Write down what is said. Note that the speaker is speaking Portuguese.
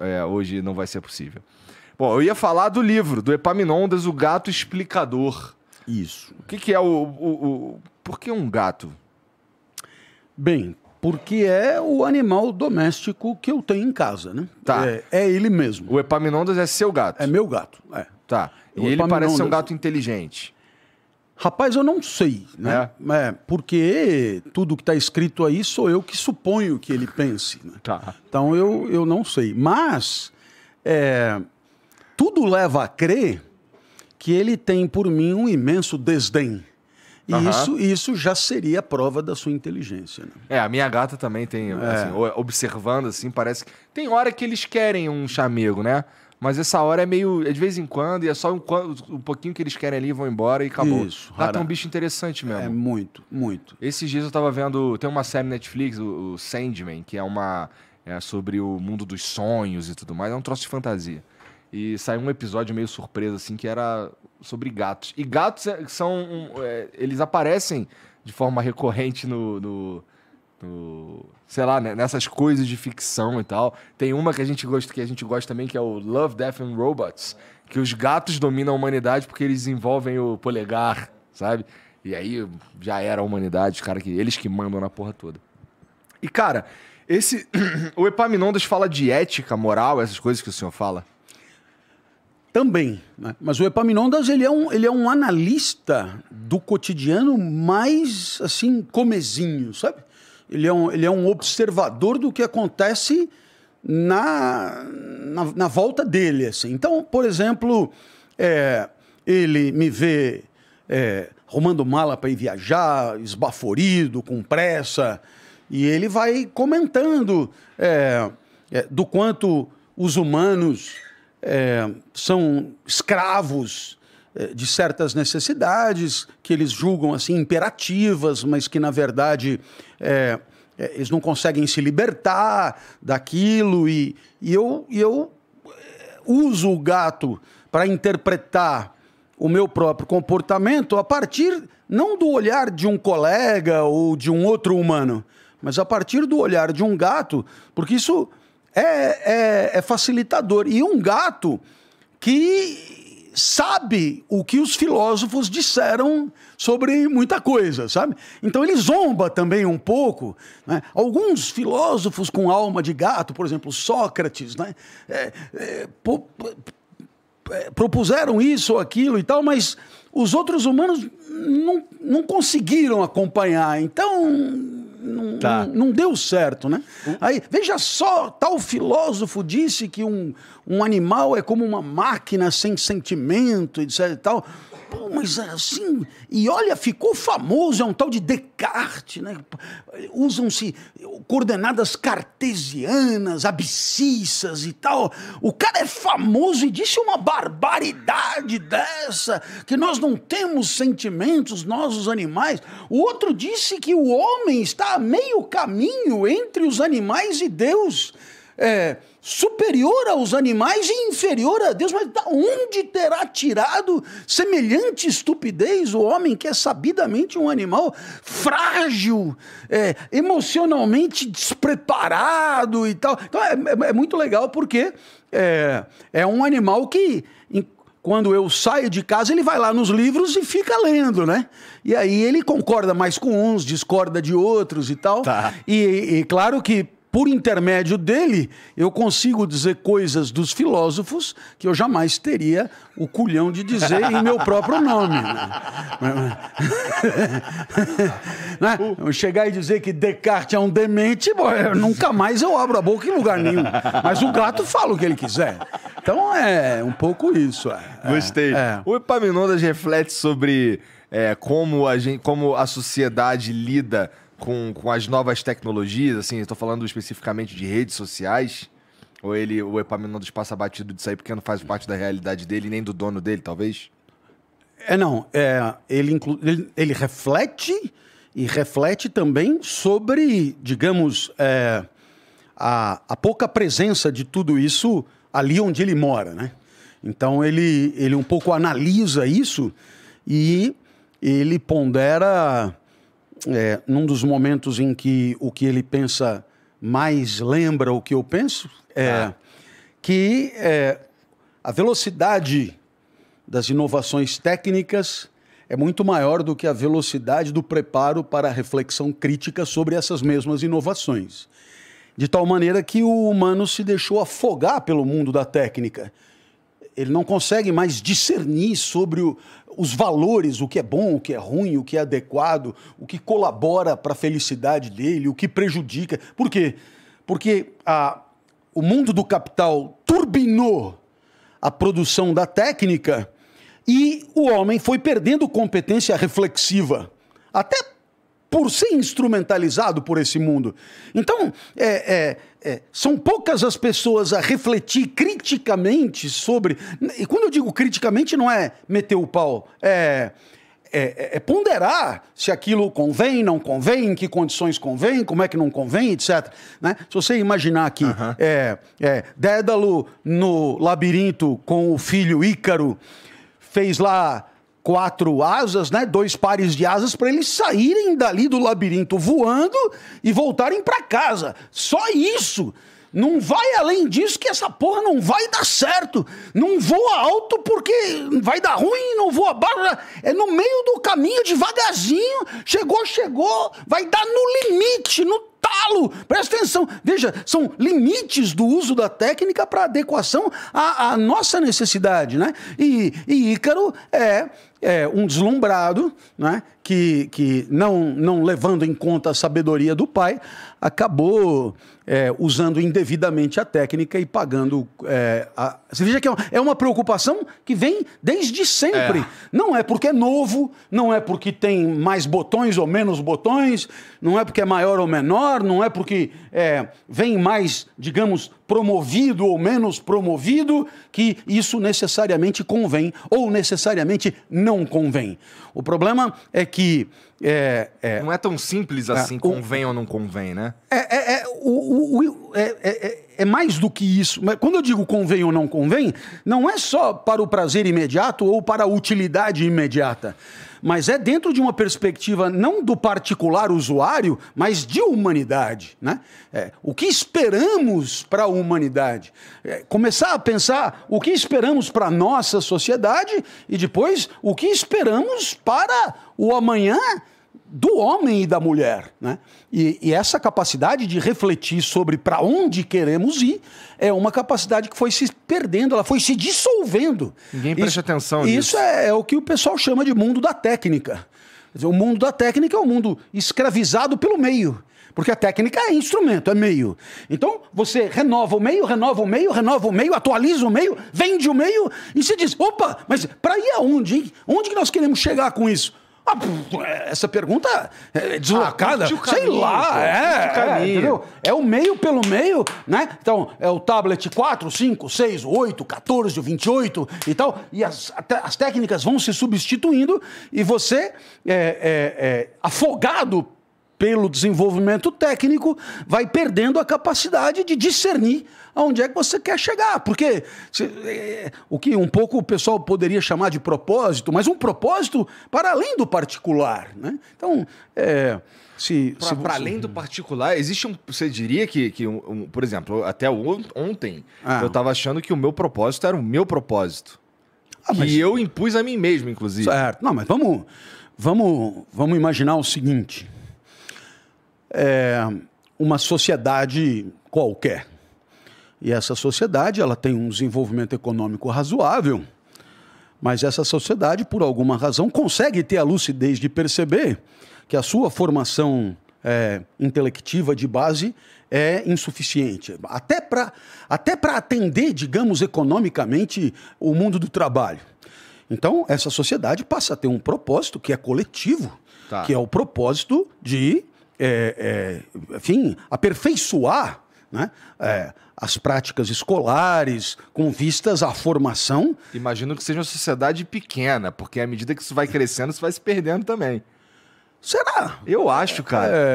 é, hoje não vai ser possível. Bom, eu ia falar do livro, do Epaminondas, O Gato Explicador. Isso. O que, que é o, o, o. Por que um gato? Bem, porque é o animal doméstico que eu tenho em casa, né? Tá. É, é ele mesmo. O Epaminondas é seu gato. É meu gato, é. Tá. E ele parece ser um gato inteligente. Rapaz, eu não sei, né? É. É, porque tudo que está escrito aí sou eu que suponho que ele pense. Né? Tá. Então eu, eu não sei. Mas é, tudo leva a crer que ele tem por mim um imenso desdém. E uhum. isso, isso já seria a prova da sua inteligência. Né? É, a minha gata também tem, é. assim, observando assim, parece que. Tem hora que eles querem um chamego, né? Mas essa hora é meio. É de vez em quando, e é só um, um pouquinho que eles querem ali e vão embora e acabou. Isso. Lá tem um bicho interessante mesmo. É muito, muito. Esses dias eu tava vendo. Tem uma série Netflix, o, o Sandman, que é uma. É sobre o mundo dos sonhos e tudo mais. É um troço de fantasia. E saiu um episódio meio surpresa, assim, que era sobre gatos. E gatos é, são. É, eles aparecem de forma recorrente no, no no, sei lá, né, nessas coisas de ficção e tal. Tem uma que a gente gosta que a gente gosta também que é o Love, Death and Robots, que os gatos dominam a humanidade porque eles envolvem o polegar, sabe? E aí já era a humanidade, os cara que eles que mandam na porra toda. E cara, esse o Epaminondas fala de ética, moral, essas coisas que o senhor fala? Também, né? mas o Epaminondas ele é, um, ele é um analista do cotidiano mais assim comezinho, sabe? ele é um, ele é um observador do que acontece na, na, na volta dele. Assim. Então, por exemplo, é, ele me vê é, arrumando mala para ir viajar, esbaforido, com pressa, e ele vai comentando é, é do quanto os humanos é, são escravos eh, de certas necessidades que eles julgam assim imperativas, mas que na verdade é, eles não conseguem se libertar daquilo e, e eu, eu uso o gato para interpretar o meu próprio comportamento a partir não do olhar de um colega ou de um outro humano, mas a partir do olhar de um gato, porque isso é, é, é facilitador. E um gato que sabe o que os filósofos disseram sobre muita coisa, sabe? Então ele zomba também um pouco. Né? Alguns filósofos com alma de gato, por exemplo, Sócrates, né? É, é, po, é, propuseram isso ou aquilo e tal, mas os outros humanos não, não conseguiram acompanhar. Então não, tá. não, não, deu certo, né? Uhum. Aí, veja só, tal filósofo disse que um, um animal é como uma máquina sem sentimento, etc e tal. Pô, mas é assim. E olha, ficou famoso, é um tal de Descartes, né? Usam-se coordenadas cartesianas, abscissas e tal. O cara é famoso e disse uma barbaridade dessa, que nós não temos sentimentos, nós os animais. O outro disse que o homem está a meio caminho entre os animais e Deus é, superior aos animais e inferior a Deus. Mas da onde terá tirado semelhante estupidez o homem que é sabidamente um animal frágil, é, emocionalmente despreparado e tal? Então é, é, é muito legal porque é, é um animal que quando eu saio de casa, ele vai lá nos livros e fica lendo, né? E aí ele concorda mais com uns, discorda de outros e tal. Tá. E, e claro que por intermédio dele, eu consigo dizer coisas dos filósofos que eu jamais teria o culhão de dizer em meu próprio nome. né? né? Chegar e dizer que Descartes é um demente, bom, nunca mais eu abro a boca em lugar nenhum. Mas o gato fala o que ele quiser. Então é um pouco isso. É, Gostei. É. é. O Epaminondas reflete sobre é, como, a gente, como a sociedade lida com com, com as novas tecnologias, assim, estou falando especificamente de redes sociais, ou ele, o Epaminondas passa batido disso aí porque não faz parte da realidade dele, nem do dono dele, talvez? É, não. É, ele, ele, ele reflete e reflete também sobre, digamos, é, a, a pouca presença de tudo isso ali onde ele mora, né? Então ele, ele um pouco analisa isso e ele pondera é, num dos momentos em que o que ele pensa mais lembra o que eu penso, é, ah. que é, a velocidade das inovações técnicas é muito maior do que a velocidade do preparo para a reflexão crítica sobre essas mesmas inovações. De tal maneira que o humano se deixou afogar pelo mundo da técnica ele não consegue mais discernir sobre o, os valores, o que é bom, o que é ruim, o que é adequado, o que colabora para a felicidade dele, o que prejudica. Por quê? Porque a, o mundo do capital turbinou a produção da técnica e o homem foi perdendo competência reflexiva. Até por ser instrumentalizado por esse mundo. Então, é, é, é, são poucas as pessoas a refletir criticamente sobre. E quando eu digo criticamente, não é meter o pau, é. É, é, ponderar se aquilo convém, não convém, em que condições convém, como é que não convém, etc. Né? Se você imaginar aqui uhum. é, é, Dédalo no labirinto com o filho Ícaro, fez lá quatro asas, né? Dois pares de asas para eles saírem dali do labirinto voando e voltarem para casa. Só isso. Não vai além disso que essa porra não vai dar certo. Não voa alto porque vai dar ruim, não voa baixo. É no meio do caminho, devagarzinho. Chegou, chegou. Vai dar no limite, no talo. Presta atenção. Veja, são limites do uso da técnica para adequação à, à, nossa necessidade, né? E, e Ícaro é é, um deslumbrado, né, que, que não, não levando em conta a sabedoria do pai, acabou é, usando indevidamente a técnica e pagando. É, a... Você veja que é uma, é uma preocupação que vem desde sempre. É. Não é porque é novo, não é porque tem mais botões ou menos botões, não é porque é maior ou menor, não é porque é, vem mais, digamos, promovido ou menos promovido, que isso necessariamente convém ou necessariamente não convém. O problema é que que. É, é, não é tão simples é, assim, convém ou não convém, né? É, é, é o, o, o é, é é mais do que isso. Mas quando eu digo convém ou não convém, não é só para o prazer imediato ou para a utilidade imediata, mas é dentro de uma perspectiva não do particular usuário, mas de humanidade. Né? É, o que esperamos para a humanidade? É, começar a pensar o que esperamos para a nossa sociedade e depois o que esperamos para o amanhã do homem e da mulher. Né? E, e essa capacidade de refletir sobre para onde queremos ir é uma capacidade que foi se perdendo, ela foi se dissolvendo. Ninguém presta isso, atenção nisso. Isso é, é o que o pessoal chama de mundo da técnica. Dizer, o mundo da técnica é um mundo escravizado pelo meio. Porque a técnica é instrumento, é meio. Então, você renova o meio, renova o meio, renova o meio, atualiza o meio, vende o meio e se diz: opa, mas para ir aonde? Hein? Onde que nós queremos chegar com isso? Ah, essa pergunta é deslocada, ah, caminho, sei lá, pô, é, é, é, o meio pelo meio, né? Então, é o tablet 4, 5, 6, 8, 14, 28 e tal, e as, as técnicas vão se substituindo e você é, é, é afogado pelo desenvolvimento técnico, vai perdendo a capacidade de discernir aonde é que você quer chegar. Porque é, o que um pouco o pessoal poderia chamar de propósito, mas um propósito para além do particular. Né? Então, é, se. Para você... além do particular, existe um. Você diria que, que um, um, por exemplo, até ontem ah. eu estava achando que o meu propósito era o meu propósito. Ah, mas... eu impus a mim mesmo, inclusive. Certo. Não, mas vamos, vamos, vamos imaginar o seguinte é, uma sociedade qualquer. E essa sociedade ela tem um desenvolvimento econômico razoável, mas essa sociedade, por alguma razão, consegue ter a lucidez de perceber que a sua formação é, intelectiva de base é insuficiente. Até para até atender, digamos, economicamente o mundo do trabalho. Então, essa sociedade passa a ter um propósito que é coletivo, tá. que é o propósito de é, é, enfim, aperfeiçoar né, é, as práticas escolares com vistas à formação. Imagino que seja uma sociedade pequena, porque à medida que isso vai crescendo, isso vai se perdendo também. Será? Eu acho, cara. É.